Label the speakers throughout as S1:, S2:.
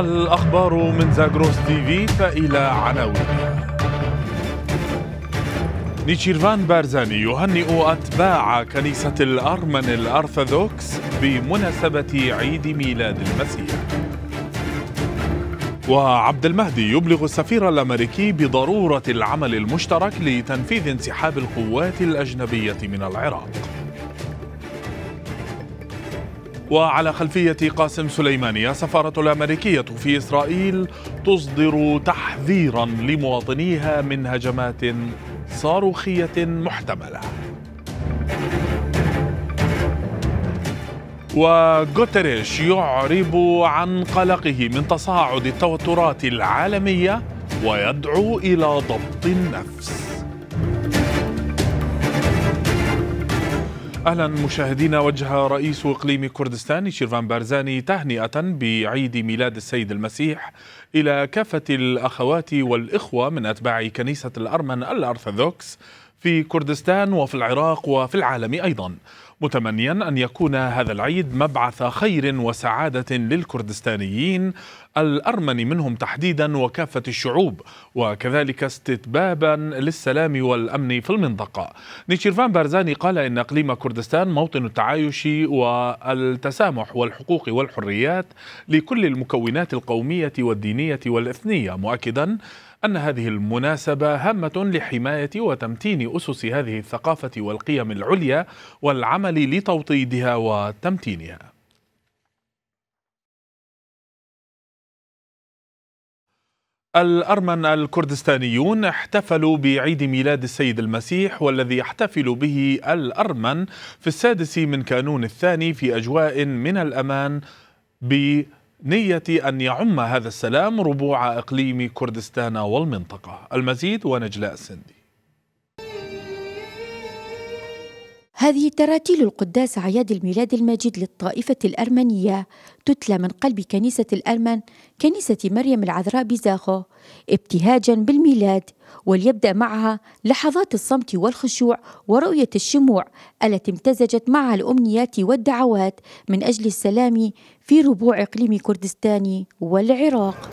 S1: الأخبار من زاغروس تي في فإلى عناوين نيشيرفان بارزاني يهنئ أتباع كنيسة الأرمن الأرثوذكس بمناسبة عيد ميلاد المسيح وعبد المهدي يبلغ السفير الأمريكي بضرورة العمل المشترك لتنفيذ انسحاب القوات الأجنبية من العراق وعلى خلفية قاسم سليماني السفارة الأمريكية في إسرائيل تصدر تحذيرا لمواطنيها من هجمات صاروخية محتملة وغوتريش يعرب عن قلقه من تصاعد التوترات العالمية ويدعو إلى ضبط النفس اهلا مشاهدينا وجه رئيس اقليم كردستان شيرفان بارزاني تهنئه بعيد ميلاد السيد المسيح الى كافه الاخوات والاخوه من اتباع كنيسه الارمن الارثوذكس في كردستان وفي العراق وفي العالم ايضا متمنيا أن يكون هذا العيد مبعث خير وسعادة للكردستانيين الأرمن منهم تحديدا وكافة الشعوب وكذلك استتبابا للسلام والأمن في المنطقة نيشيرفان بارزاني قال إن إقليم كردستان موطن التعايش والتسامح والحقوق والحريات لكل المكونات القومية والدينية والإثنية مؤكدا أن هذه المناسبة هامة لحماية وتمتين أسس هذه الثقافة والقيم العليا والعمل لتوطيدها وتمتينها الأرمن الكردستانيون احتفلوا بعيد ميلاد السيد المسيح والذي يحتفل به الأرمن في السادس من كانون الثاني في أجواء من الأمان بمسيح نية أن يعم هذا السلام ربوع إقليم كردستان والمنطقة المزيد ونجلاء السندي
S2: هذه تراتيل القداس أعياد الميلاد المجيد للطائفة الأرمنية تتلى من قلب كنيسة الأرمن كنيسة مريم العذراء بزاخو ابتهاجا بالميلاد وليبدأ معها لحظات الصمت والخشوع ورؤية الشموع التي امتزجت معها الأمنيات والدعوات من أجل السلام في ربوع إقليم كردستان والعراق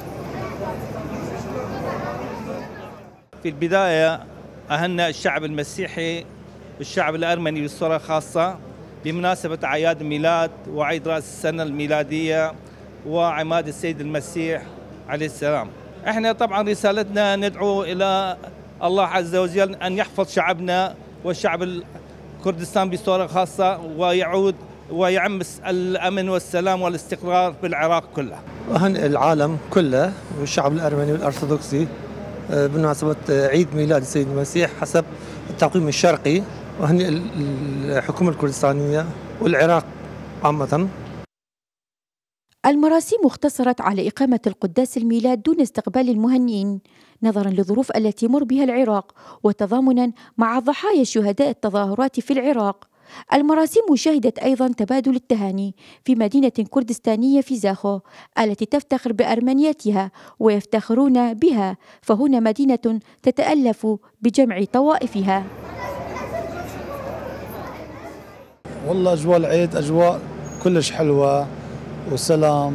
S3: في البداية أهنأ الشعب المسيحي الشعب الأرمني بصورة خاصة بمناسبة أعياد الميلاد وعيد رأس السنة الميلادية وعماد السيد المسيح عليه السلام احنا طبعا رسالتنا ندعو إلى الله عز وجل أن يحفظ شعبنا والشعب الكردستان بصورة خاصة ويعود ويعمس الأمن والسلام والاستقرار بالعراق كله وهن العالم كله والشعب الأرمني والأرثوذكسي آه، بمناسبة آه، عيد ميلاد السيد المسيح حسب التقويم الشرقي وهني الحكومة الكردستانية والعراق عامة
S2: المراسيم اختصرت على إقامة القداس الميلاد دون استقبال المهنئين نظرا للظروف التي يمر بها العراق وتضامنا مع ضحايا شهداء التظاهرات في العراق المراسيم شهدت أيضا تبادل التهاني في مدينة كردستانية في زاخو التي تفتخر بأرمنيتها ويفتخرون بها فهنا مدينة تتألف بجمع طوائفها
S3: والله أجواء العيد أجواء كلش حلوة وسلام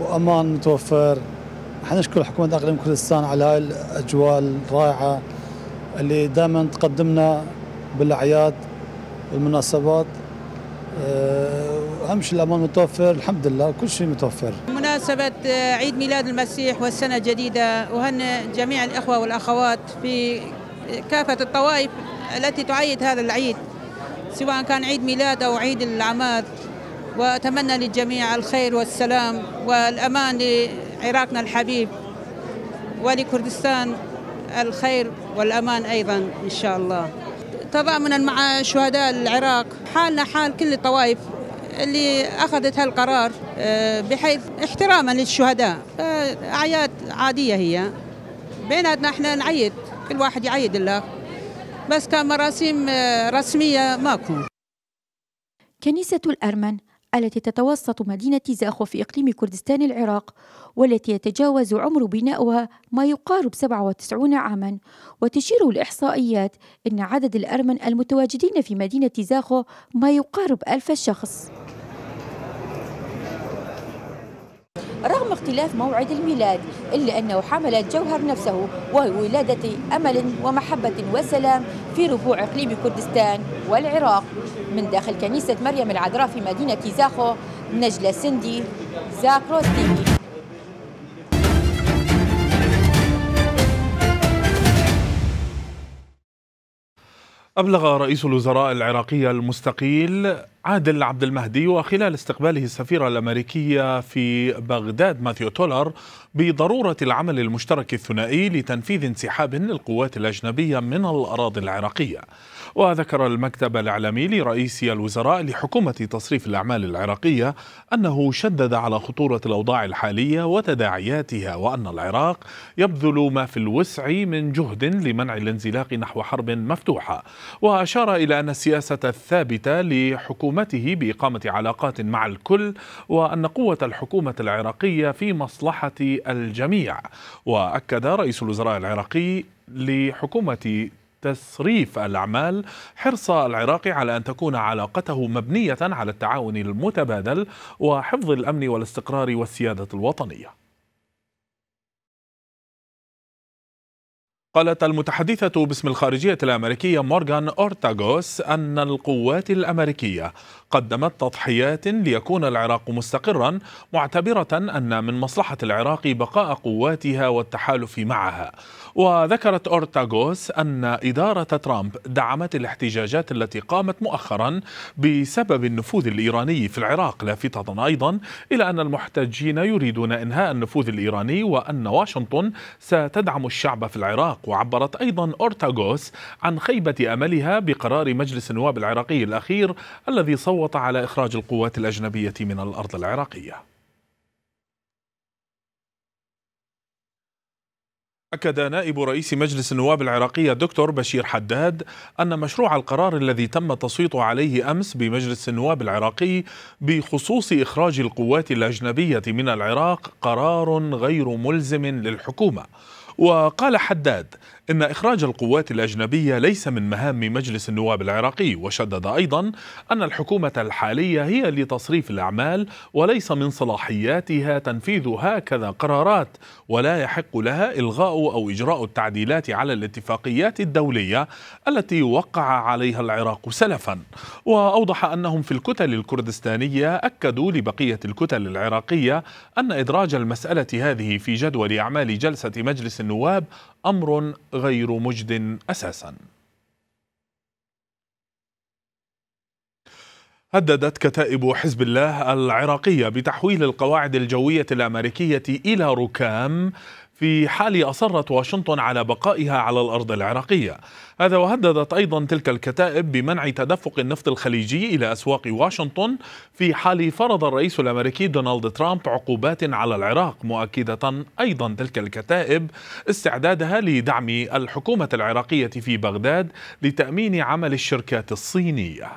S3: وأمان متوفر حنشكر حكومة أقليم كردستان على هاي الأجواء الرائعة اللي دائما تقدمنا بالأعياد والمناسبات أهم شيء الأمان متوفر الحمد لله كل شيء متوفر
S2: مناسبة عيد ميلاد المسيح والسنة الجديدة وهن جميع الإخوة والأخوات في كافة الطوائف التي تعيد هذا العيد سواء كان عيد ميلاد أو عيد العماد وأتمنى للجميع الخير والسلام والأمان لعراقنا الحبيب ولكردستان الخير والأمان أيضا إن شاء الله تضامنا مع شهداء العراق حالنا حال كل الطوائف اللي أخذت هالقرار آه، بحيث احتراما للشهداء آه، أعياد عادية هي بيناتنا احنا نعيد كل واحد يعيد الله بس كمراسيم آه، رسمية ماكو كنيسة الأرمن التي تتوسط مدينة زاخو في إقليم كردستان العراق والتي يتجاوز عمر بنائها ما يقارب 97 عاما وتشير الإحصائيات أن عدد الأرمن المتواجدين في مدينة زاخو ما يقارب ألف شخص رغم اختلاف موعد الميلاد إلا أنه حمل جوهر نفسه وولادة أمل ومحبة وسلام في ربوع إقليم كردستان والعراق من داخل كنيسة مريم العذراء في مدينة زاخو نجلة سندي زاكروس
S1: أبلغ رئيس الوزراء العراقي المستقيل عادل عبد المهدي وخلال استقباله السفيرة الأمريكية في بغداد ماثيو تولر بضرورة العمل المشترك الثنائي لتنفيذ انسحاب للقوات الأجنبية من الأراضي العراقية وذكر المكتب الإعلامي لرئيس الوزراء لحكومة تصريف الأعمال العراقية أنه شدد على خطورة الأوضاع الحالية وتداعياتها وأن العراق يبذل ما في الوسع من جهد لمنع الانزلاق نحو حرب مفتوحة وأشار إلى أن السياسة الثابتة لحكومة حكومته بإقامة علاقات مع الكل وأن قوة الحكومة العراقية في مصلحة الجميع وأكد رئيس الوزراء العراقي لحكومة تسريف الأعمال حرص العراق على أن تكون علاقته مبنية على التعاون المتبادل وحفظ الأمن والاستقرار والسيادة الوطنية قالت المتحدثة باسم الخارجية الأمريكية مورغان أورتاغوس أن القوات الأمريكية قدمت تضحيات ليكون العراق مستقرا معتبرة أن من مصلحة العراق بقاء قواتها والتحالف معها وذكرت أورتاغوس أن إدارة ترامب دعمت الاحتجاجات التي قامت مؤخرا بسبب النفوذ الإيراني في العراق لافتة أيضا إلى أن المحتجين يريدون إنهاء النفوذ الإيراني وأن واشنطن ستدعم الشعب في العراق وعبرت أيضا أورتاغوس عن خيبة أملها بقرار مجلس النواب العراقي الأخير الذي صوت صوت على إخراج القوات الأجنبية من الأرض العراقية أكد نائب رئيس مجلس النواب العراقي دكتور بشير حداد أن مشروع القرار الذي تم التصويت عليه أمس بمجلس النواب العراقي بخصوص إخراج القوات الأجنبية من العراق قرار غير ملزم للحكومة وقال حداد إن إخراج القوات الأجنبية ليس من مهام مجلس النواب العراقي وشدد أيضا أن الحكومة الحالية هي لتصريف الأعمال وليس من صلاحياتها تنفيذ هكذا قرارات ولا يحق لها إلغاء أو إجراء التعديلات على الاتفاقيات الدولية التي وقع عليها العراق سلفا وأوضح أنهم في الكتل الكردستانية أكدوا لبقية الكتل العراقية أن إدراج المسألة هذه في جدول أعمال جلسة مجلس النواب امر غير مجد اساسا هددت كتائب حزب الله العراقيه بتحويل القواعد الجويه الامريكيه الى ركام في حال أصرت واشنطن على بقائها على الأرض العراقية هذا وهددت أيضا تلك الكتائب بمنع تدفق النفط الخليجي إلى أسواق واشنطن في حال فرض الرئيس الأمريكي دونالد ترامب عقوبات على العراق مؤكدة أيضا تلك الكتائب استعدادها لدعم الحكومة العراقية في بغداد لتأمين عمل الشركات الصينية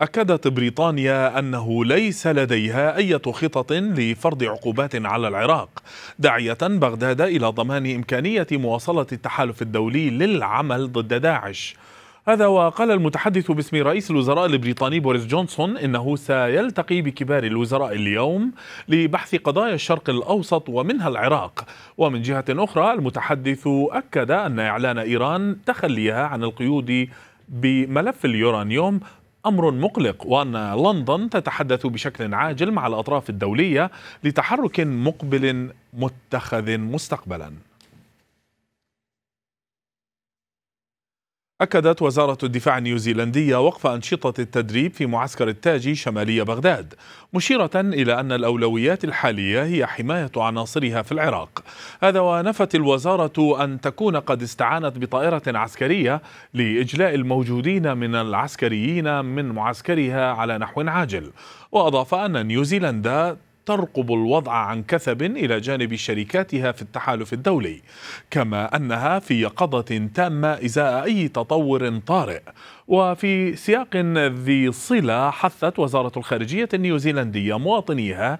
S1: أكدت بريطانيا أنه ليس لديها أي خطط لفرض عقوبات على العراق داعية بغداد إلى ضمان إمكانية مواصلة التحالف الدولي للعمل ضد داعش هذا وقال المتحدث باسم رئيس الوزراء البريطاني بوريس جونسون انه سيلتقي بكبار الوزراء اليوم لبحث قضايا الشرق الاوسط ومنها العراق ومن جهه اخرى المتحدث اكد ان اعلان ايران تخليها عن القيود بملف اليورانيوم امر مقلق وان لندن تتحدث بشكل عاجل مع الاطراف الدوليه لتحرك مقبل متخذ مستقبلا أكدت وزارة الدفاع النيوزيلندية وقف أنشطة التدريب في معسكر التاجي شمالي بغداد مشيرة إلى أن الأولويات الحالية هي حماية عناصرها في العراق هذا ونفت الوزارة أن تكون قد استعانت بطائرة عسكرية لإجلاء الموجودين من العسكريين من معسكرها على نحو عاجل وأضاف أن نيوزيلندا ترقب الوضع عن كثب إلى جانب شركاتها في التحالف الدولي كما أنها في يقظة تامة إزاء أي تطور طارئ وفي سياق ذي صلة حثت وزارة الخارجية النيوزيلندية مواطنيها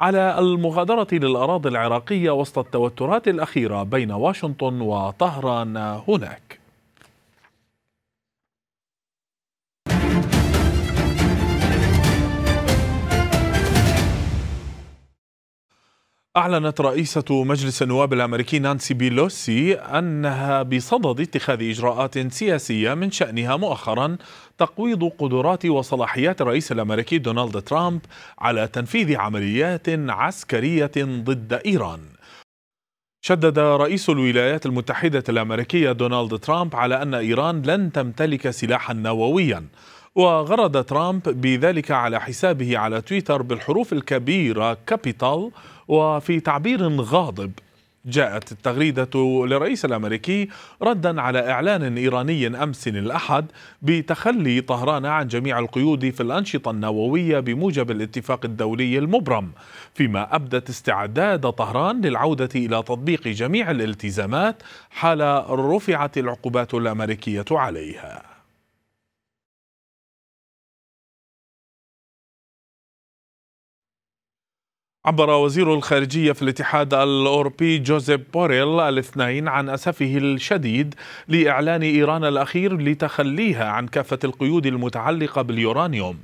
S1: على المغادرة للأراضي العراقية وسط التوترات الأخيرة بين واشنطن وطهران هناك أعلنت رئيسة مجلس النواب الأمريكي نانسي بيلوسي أنها بصدد اتخاذ إجراءات سياسية من شأنها مؤخرا تقويض قدرات وصلاحيات الرئيس الأمريكي دونالد ترامب على تنفيذ عمليات عسكرية ضد إيران شدد رئيس الولايات المتحدة الأمريكية دونالد ترامب على أن إيران لن تمتلك سلاحا نوويا وغرد ترامب بذلك على حسابه على تويتر بالحروف الكبيرة كابيتال وفي تعبير غاضب جاءت التغريدة للرئيس الأمريكي ردا على إعلان إيراني أمس الأحد بتخلي طهران عن جميع القيود في الأنشطة النووية بموجب الاتفاق الدولي المبرم فيما أبدت استعداد طهران للعودة إلى تطبيق جميع الالتزامات حال رفعت العقوبات الأمريكية عليها عبر وزير الخارجية في الاتحاد الأوروبي جوزيف بوريل الاثنين عن أسفه الشديد لإعلان إيران الأخير لتخليها عن كافة القيود المتعلقة باليورانيوم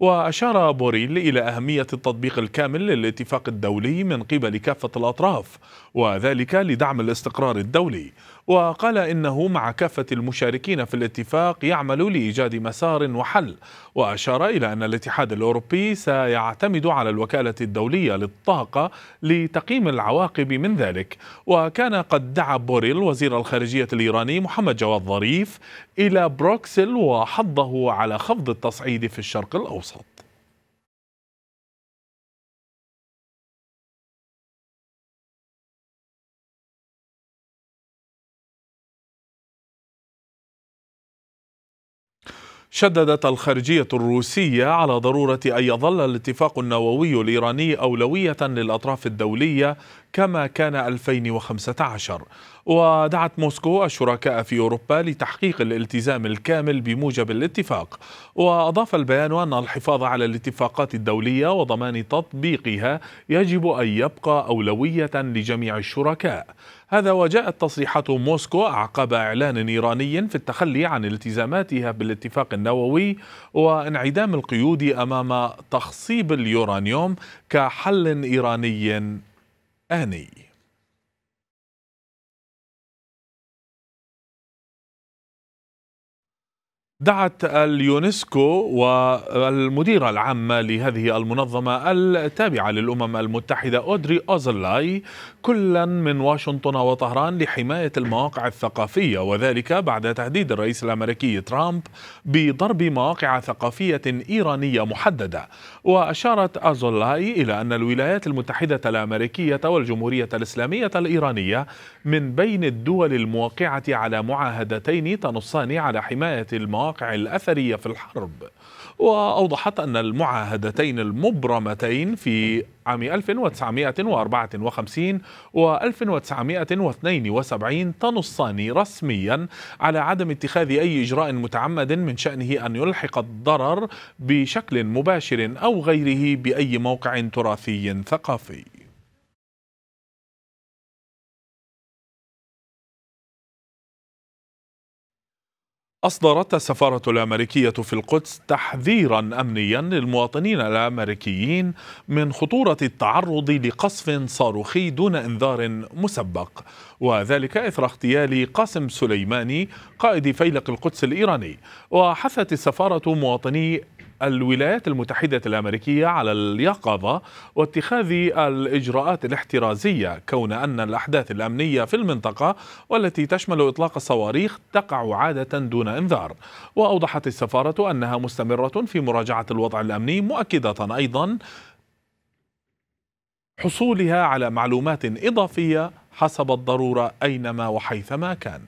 S1: وأشار بوريل إلى أهمية التطبيق الكامل للاتفاق الدولي من قبل كافة الأطراف وذلك لدعم الاستقرار الدولي وقال إنه مع كافة المشاركين في الاتفاق يعمل لإيجاد مسار وحل وأشار إلى أن الاتحاد الأوروبي سيعتمد على الوكالة الدولية للطاقة لتقييم العواقب من ذلك وكان قد دعا بوريل وزير الخارجية الإيراني محمد جواد ظريف إلى بروكسل وحضه على خفض التصعيد في الشرق الأوسط شددت الخارجية الروسية على ضرورة أن يظل الاتفاق النووي الإيراني أولوية للأطراف الدولية كما كان 2015 ودعت موسكو الشركاء في أوروبا لتحقيق الالتزام الكامل بموجب الاتفاق وأضاف البيان أن الحفاظ على الاتفاقات الدولية وضمان تطبيقها يجب أن يبقى أولوية لجميع الشركاء هذا وجاءت تصريحات موسكو أعقب إعلان إيراني في التخلي عن التزاماتها بالاتفاق النووي وانعدام القيود أمام تخصيب اليورانيوم كحل إيراني آني دعت اليونسكو والمديرة العامة لهذه المنظمة التابعة للأمم المتحدة أودري أوزلاي كلا من واشنطن وطهران لحماية المواقع الثقافية وذلك بعد تهديد الرئيس الأمريكي ترامب بضرب مواقع ثقافية إيرانية محددة وأشارت أزولاي إلى أن الولايات المتحدة الأمريكية والجمهورية الإسلامية الإيرانية من بين الدول الموقعة على معاهدتين تنصان على حماية المواقع الأثرية في الحرب وأوضحت أن المعاهدتين المبرمتين في عام 1954 و 1972 تنصان رسميا على عدم اتخاذ أي إجراء متعمد من شأنه أن يلحق الضرر بشكل مباشر أو غيره بأي موقع تراثي ثقافي أصدرت السفارة الأمريكية في القدس تحذيرا أمنيا للمواطنين الأمريكيين من خطورة التعرض لقصف صاروخي دون إنذار مسبق وذلك إثر اغتيال قاسم سليماني قائد فيلق القدس الإيراني وحثت السفارة مواطني الولايات المتحدة الأمريكية على اليقظة واتخاذ الإجراءات الاحترازية كون أن الأحداث الأمنية في المنطقة والتي تشمل إطلاق الصواريخ تقع عادة دون إنذار وأوضحت السفارة أنها مستمرة في مراجعة الوضع الأمني مؤكدة أيضا حصولها على معلومات إضافية حسب الضرورة أينما وحيثما كان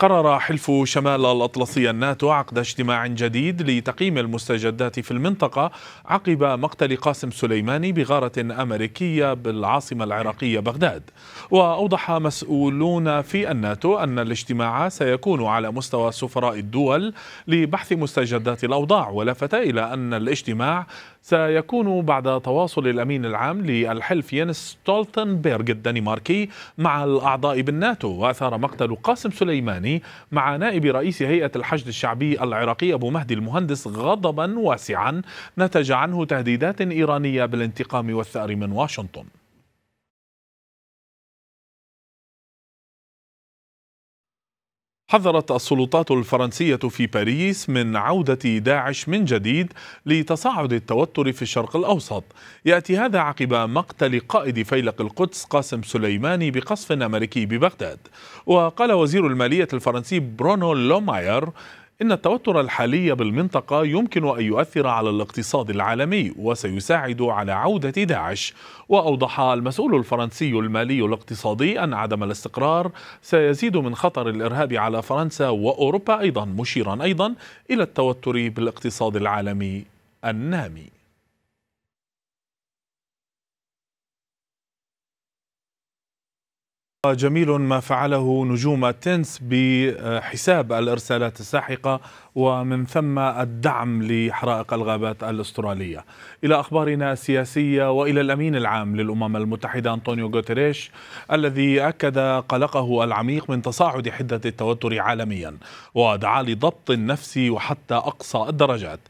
S1: قرر حلف شمال الأطلسي الناتو عقد اجتماع جديد لتقييم المستجدات في المنطقة عقب مقتل قاسم سليماني بغارة أمريكية بالعاصمة العراقية بغداد وأوضح مسؤولون في الناتو أن الاجتماع سيكون على مستوى سفراء الدول لبحث مستجدات الأوضاع ولفت إلى أن الاجتماع سيكون بعد تواصل الأمين العام للحلف ينس ستولتنبرغ الدنماركي مع الأعضاء بالناتو وأثار مقتل قاسم سليماني السوداني مع نائب رئيس هيئة الحشد الشعبي العراقي أبو مهدي المهندس غضبا واسعا نتج عنه تهديدات إيرانية بالانتقام والثأر من واشنطن حذرت السلطات الفرنسية في باريس من عودة داعش من جديد لتصاعد التوتر في الشرق الأوسط يأتي هذا عقب مقتل قائد فيلق القدس قاسم سليماني بقصف أمريكي ببغداد وقال وزير المالية الفرنسي برونو لوماير إن التوتر الحالي بالمنطقة يمكن أن يؤثر على الاقتصاد العالمي وسيساعد على عودة داعش وأوضح المسؤول الفرنسي المالي الاقتصادي أن عدم الاستقرار سيزيد من خطر الإرهاب على فرنسا وأوروبا أيضا مشيرا أيضا إلى التوتر بالاقتصاد العالمي النامي جميل ما فعله نجوم التنس بحساب الارسالات الساحقه ومن ثم الدعم لحرائق الغابات الاستراليه. الى اخبارنا السياسيه والى الامين العام للامم المتحده انطونيو غوتريش الذي اكد قلقه العميق من تصاعد حده التوتر عالميا ودعا لضبط النفس وحتى اقصى الدرجات.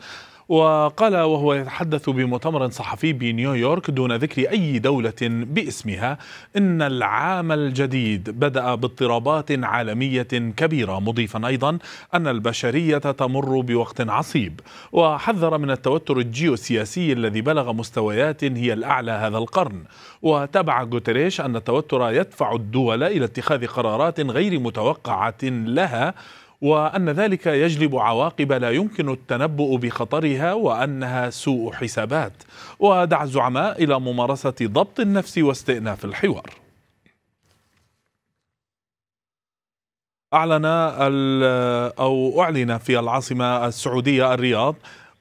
S1: وقال وهو يتحدث بمؤتمر صحفي بنيويورك دون ذكر أي دولة باسمها إن العام الجديد بدأ باضطرابات عالمية كبيرة مضيفا أيضا أن البشرية تمر بوقت عصيب وحذر من التوتر الجيوسياسي الذي بلغ مستويات هي الأعلى هذا القرن وتابع غوتريش أن التوتر يدفع الدول إلى اتخاذ قرارات غير متوقعة لها وأن ذلك يجلب عواقب لا يمكن التنبؤ بخطرها وأنها سوء حسابات ودع الزعماء إلى ممارسة ضبط النفس واستئناف الحوار أعلن أو أعلن في العاصمة السعودية الرياض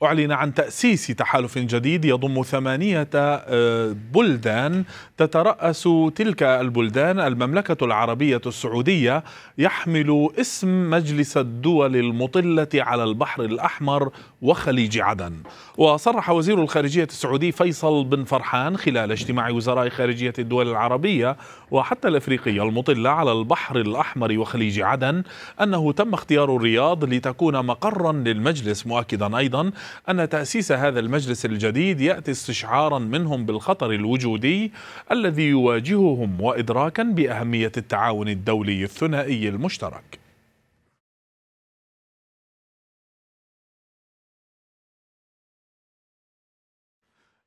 S1: أعلن عن تأسيس تحالف جديد يضم ثمانية آه، بلدان تترأس تلك البلدان المملكة العربية السعودية يحمل اسم مجلس الدول المطلة على البحر الأحمر وخليج عدن وصرح وزير الخارجية السعودي فيصل بن فرحان خلال اجتماع وزراء خارجية الدول العربية وحتى الأفريقية المطلة على البحر الأحمر وخليج عدن أنه تم اختيار الرياض لتكون مقرا للمجلس مؤكدا أيضا أن تأسيس هذا المجلس الجديد يأتي استشعارا منهم بالخطر الوجودي الذي يواجههم وإدراكا بأهمية التعاون الدولي الثنائي المشترك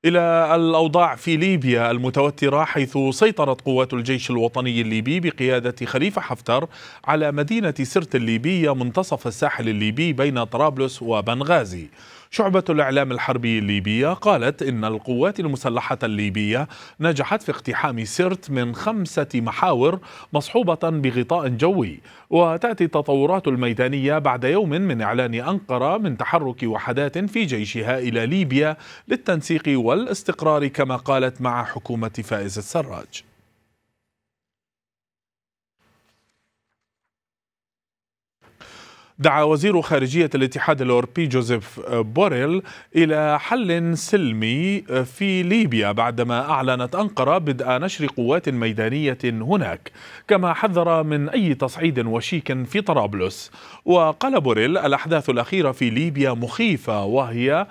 S1: إلى الأوضاع في ليبيا المتوترة حيث سيطرت قوات الجيش الوطني الليبي بقيادة خليفة حفتر على مدينة سرت الليبية منتصف الساحل الليبي بين طرابلس وبنغازي شعبة الإعلام الحربي الليبية قالت إن القوات المسلحة الليبية نجحت في اقتحام سرت من خمسة محاور مصحوبة بغطاء جوي وتأتي التطورات الميدانية بعد يوم من إعلان أنقرة من تحرك وحدات في جيشها إلى ليبيا للتنسيق والاستقرار كما قالت مع حكومة فائز السراج دعا وزير خارجية الاتحاد الأوروبي جوزيف بوريل إلى حل سلمي في ليبيا بعدما أعلنت أنقرة بدء نشر قوات ميدانية هناك كما حذر من أي تصعيد وشيك في طرابلس وقال بوريل الأحداث الأخيرة في ليبيا مخيفة وهي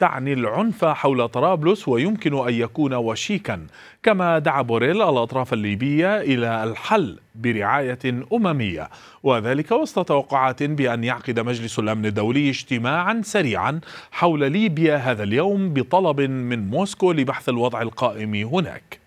S1: تعني العنف حول طرابلس ويمكن أن يكون وشيكا كما دعا بوريل الأطراف الليبية إلى الحل برعاية أممية وذلك وسط توقعات بأن يعقد مجلس الأمن الدولي اجتماعا سريعا حول ليبيا هذا اليوم بطلب من موسكو لبحث الوضع القائم هناك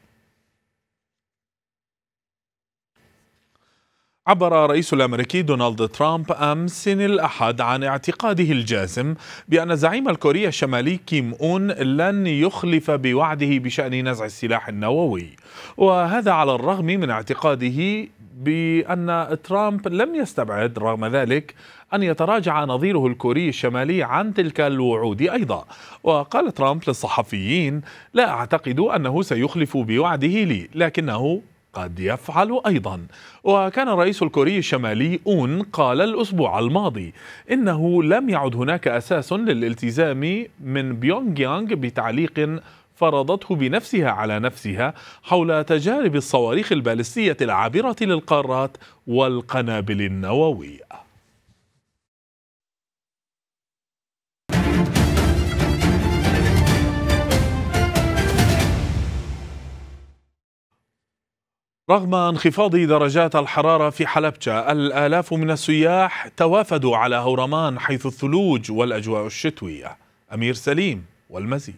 S1: عبر رئيس الامريكي دونالد ترامب امس الاحد عن اعتقاده الجازم بان زعيم الكوريا الشمالي كيم اون لن يخلف بوعده بشان نزع السلاح النووي وهذا على الرغم من اعتقاده بان ترامب لم يستبعد رغم ذلك ان يتراجع نظيره الكوري الشمالي عن تلك الوعود ايضا وقال ترامب للصحفيين لا اعتقد انه سيخلف بوعده لي لكنه قد يفعل أيضا وكان الرئيس الكوري الشمالي أون قال الأسبوع الماضي إنه لم يعد هناك أساس للالتزام من بيونغ يانغ بتعليق فرضته بنفسها على نفسها حول تجارب الصواريخ البالستية العابرة للقارات والقنابل النووية رغم انخفاض درجات الحرارة في حلبجة الآلاف من السياح توافدوا على هورمان حيث الثلوج والأجواء الشتوية أمير سليم والمزيد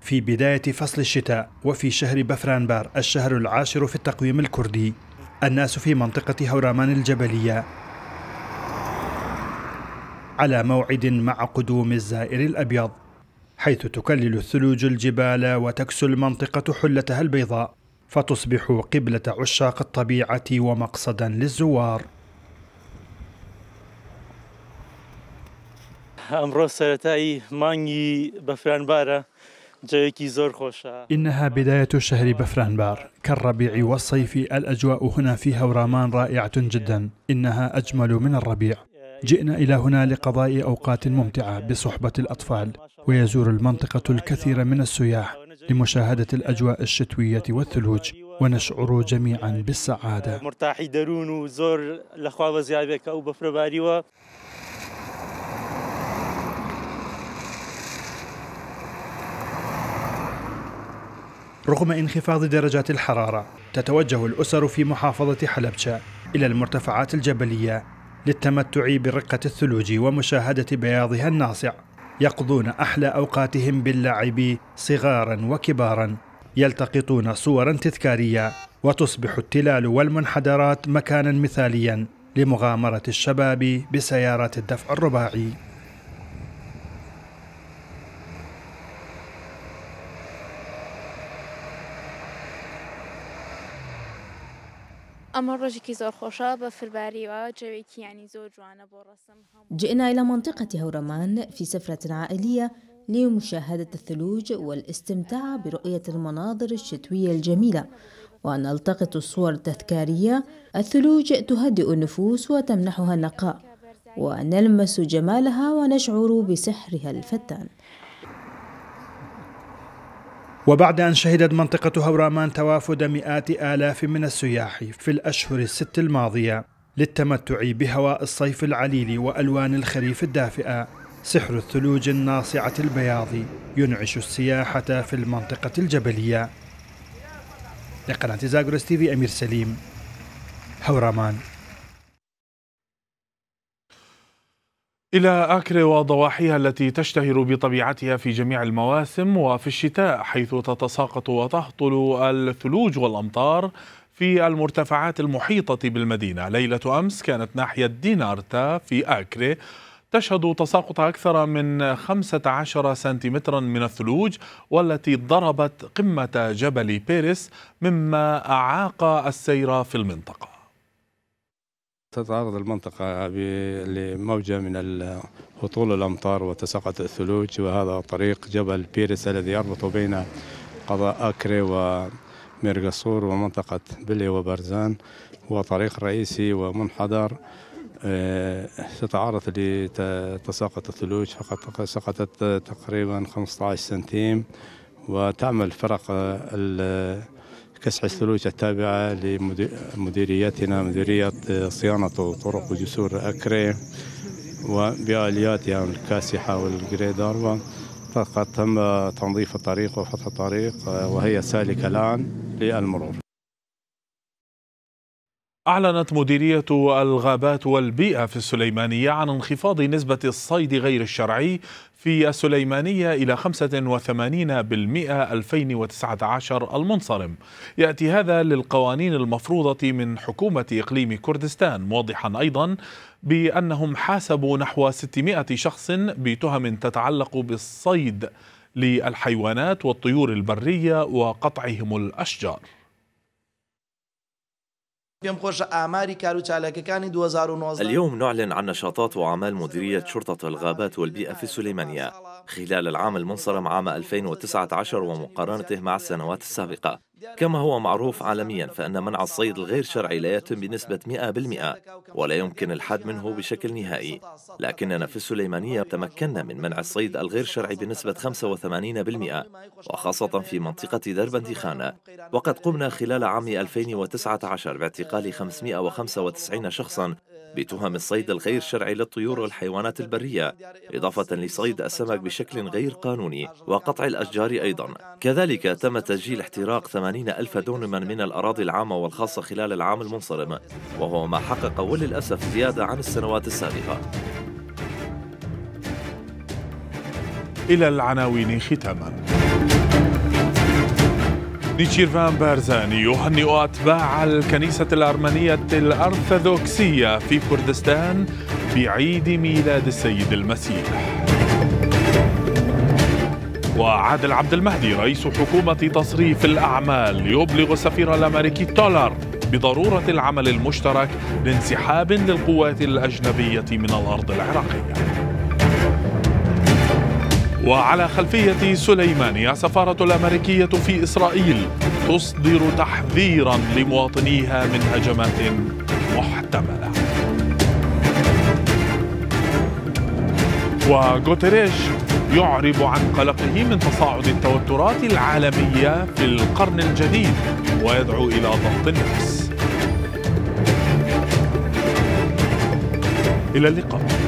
S3: في بداية فصل الشتاء وفي شهر بفرانبار الشهر العاشر في التقويم الكردي الناس في منطقة هورامان الجبلية على موعد مع قدوم الزائر الأبيض حيث تكلل الثلوج الجبال وتكسو المنطقة حلتها البيضاء فتصبح قبلة عشاق الطبيعة ومقصدا للزوار إنها بداية شهر بفرانبار كالربيع والصيف الأجواء هنا في هورامان رائعة جدا إنها أجمل من الربيع جئنا إلى هنا لقضاء أوقات ممتعة بصحبة الأطفال ويزور المنطقة الكثير من السياح لمشاهدة الأجواء الشتوية والثلوج ونشعر جميعا بالسعادة مرتاحي درون وزور الأخوة وزيابك أو رغم انخفاض درجات الحرارة تتوجه الأسر في محافظة حلبشة إلى المرتفعات الجبلية للتمتع برقة الثلوج ومشاهدة بياضها الناصع يقضون أحلى أوقاتهم باللعب صغارا وكبارا يلتقطون صورا تذكارية وتصبح التلال والمنحدرات مكانا مثاليا لمغامرة الشباب بسيارات الدفع الرباعي
S2: جئنا إلى منطقة هورمان في سفرة عائلية لمشاهدة الثلوج والاستمتاع برؤية المناظر الشتوية الجميلة ونلتقط الصور التذكارية الثلوج تهدئ النفوس وتمنحها النقاء ونلمس جمالها ونشعر بسحرها الفتان
S3: وبعد أن شهدت منطقة هورامان توافد مئات آلاف من السياح في الأشهر الست الماضية للتمتع بهواء الصيف العليل وألوان الخريف الدافئة سحر الثلوج الناصعة البياض ينعش السياحة في المنطقة الجبلية لقناة زاغروس تيفي أمير سليم هورامان
S1: إلى آكري وضواحيها التي تشتهر بطبيعتها في جميع المواسم وفي الشتاء حيث تتساقط وتهطل الثلوج والأمطار في المرتفعات المحيطة بالمدينة ليلة أمس كانت ناحية دينارتا في آكري تشهد تساقط أكثر من 15 سنتيمترا من الثلوج والتي ضربت قمة جبل بيريس مما أعاق السير في المنطقة
S2: تتعرض المنطقة لموجة من هطول الأمطار وتساقط الثلوج وهذا طريق جبل بيرس الذي يربط بين قضاء أكري وميرقصور ومنطقة بلي وبرزان هو طريق رئيسي ومنحدر آه، تتعرض لتساقط الثلوج فقط سقطت تقريبا 15 سنتيم وتعمل فرق كسح الثلوج التابعة لمديريتنا مديرية صيانة طرق وجسور أكري وبآلياتها يعني الكاسحة والجريدر فقد تم تنظيف الطريق وفتح الطريق وهي سالكة الآن للمرور
S1: أعلنت مديرية الغابات والبيئة في السليمانية عن انخفاض نسبة الصيد غير الشرعي في السليمانية إلى 85% 2019 المنصرم يأتي هذا للقوانين المفروضة من حكومة إقليم كردستان موضحا أيضا بأنهم حاسبوا نحو 600 شخص بتهم تتعلق بالصيد للحيوانات والطيور البرية وقطعهم الأشجار اليوم نعلن عن نشاطات وأعمال مديرية شرطة الغابات والبيئة في
S3: السليمانية خلال العام المنصرم عام 2019 ومقارنته مع السنوات السابقة كما هو معروف عالميا فأن منع الصيد الغير شرعي لا يتم بنسبة 100% ولا يمكن الحد منه بشكل نهائي لكننا في السليمانية تمكنا من منع الصيد الغير شرعي بنسبة 85% وخاصة في منطقة درب خانة وقد قمنا خلال عام 2019 باعتقال 595
S1: شخصا بتهم الصيد الغير شرعي للطيور والحيوانات البرية إضافة لصيد السمك بشكل غير قانوني وقطع الأشجار أيضا كذلك تم تسجيل احتراق 80 ألف دونما من الأراضي العامة والخاصة خلال العام المنصرم وهو ما حقق وللأسف زيادة عن السنوات السابقة إلى العناوين ختاماً نيتشيرفان بارزاني يهنئ أتباع الكنيسة الأرمنية الأرثوذكسية في كردستان بعيد ميلاد السيد المسيح وعادل عبد المهدي رئيس حكومة تصريف الأعمال يبلغ السفير الأمريكي تولر بضرورة العمل المشترك لانسحاب للقوات الأجنبية من الأرض العراقية وعلى خلفية سليمانية السفارة الأمريكية في إسرائيل تصدر تحذيرا لمواطنيها من هجمات محتملة وغوتريش يعرب عن قلقه من تصاعد التوترات العالمية في القرن الجديد ويدعو إلى ضبط النفس إلى اللقاء